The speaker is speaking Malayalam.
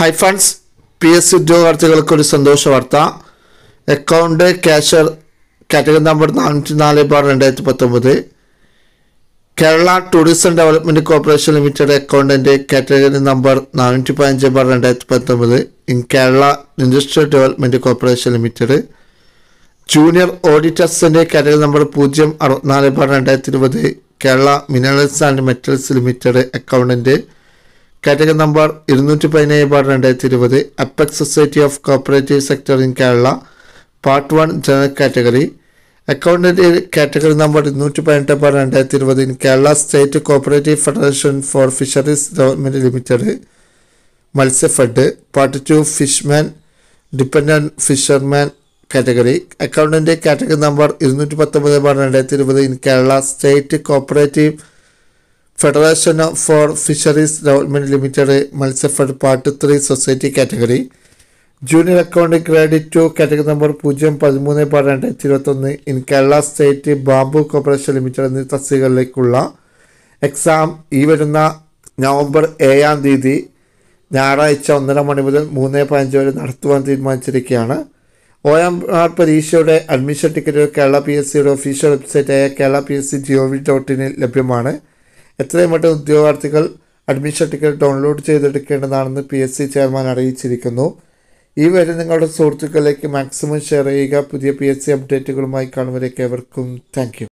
ഹൈ ഫണ്ട്സ് പി എസ് സി ഉദ്യോഗാർത്ഥികൾക്കൊരു സന്തോഷ വാർത്ത അക്കൗണ്ട് ക്യാഷർ കാറ്റഗറി നമ്പർ നാനൂറ്റി നാല് ബാർ രണ്ടായിരത്തി പത്തൊമ്പത് Kerala tourism development corporation limited അക്കൗണ്ടിൻ്റെ കാറ്റഗറി നമ്പർ നാനൂറ്റി പതിനഞ്ച് ബാർ രണ്ടായിരത്തി പത്തൊമ്പത് in Kerala industrial development corporation limited junior ഓഡിറ്റേഴ്സിൻ്റെ കാറ്റഗറി നമ്പർ പൂജ്യം അറുപത്തിനാല് ബാർ രണ്ടായിരത്തി ഇരുപത് Kerala minerals and metals limited അക്കൗണ്ടിൻ്റെ കാറ്റഗറി നമ്പർ ഇരുന്നൂറ്റി പതിനേഴ് ബാർ രണ്ടായിരത്തി ഇരുപത് apex society of cooperative sector in Kerala part one general category accountant category number ഇരുന്നൂറ്റി പതിനെട്ട് ബാർ രണ്ടായിരത്തി ഇരുപത് in Kerala state cooperative federation for fisheries development limited Matsyafed part two fisherman dependent fisherman category accountant category number ഇരുന്നൂറ്റി പത്തൊമ്പത് ബാർ രണ്ടായിരത്തി ഇരുപത് in Kerala state cooperative federation for fisheries development limited Matsyafed part three society category junior account credit two category number പൂജ്യം പതിമൂന്ന് പാട് രണ്ടായിരത്തി ഇരുപത്തൊന്ന് in Kerala state bamboo corporation limited എന്നീ തസ്തികളിലേക്കുള്ള എക്സാം ഈ വരുന്ന നവംബർ ഏഴാം തീയതി ഞായറാഴ്ച ഒന്നര മണി മുതൽ മൂന്ന് പതിനഞ്ച് വരെ നടത്തുവാൻ തീരുമാനിച്ചിരിക്കുകയാണ് ഒ എം ആർ പരീക്ഷയുടെ അഡ്മിഷൻ ടിക്കറ്റുകൾ കേരള പി എസ് സിയുടെ ഒഫീഷ്യൽ വെബ്സൈറ്റായ Kerala P S C gov dot ഇനിൽ ലഭ്യമാണ് എത്രയും പെട്ടെന്ന് ഉദ്യോഗാർത്ഥികൾ അഡ്മിഷൻ ടിക്കറ്റ് ഡൗൺലോഡ് ചെയ്തെടുക്കേണ്ടതാണെന്ന് പി എസ് സി ചെയർമാൻ അറിയിച്ചിരിക്കുന്നു ഈ വരെ നിങ്ങളുടെ സുഹൃത്തുക്കളിലേക്ക് മാക്സിമം ഷെയർ ചെയ്യുക പുതിയ പി എസ് സി അപ്ഡേറ്റുകളുമായി കാണുമ്പോഴേക്ക് എവർക്കും താങ്ക്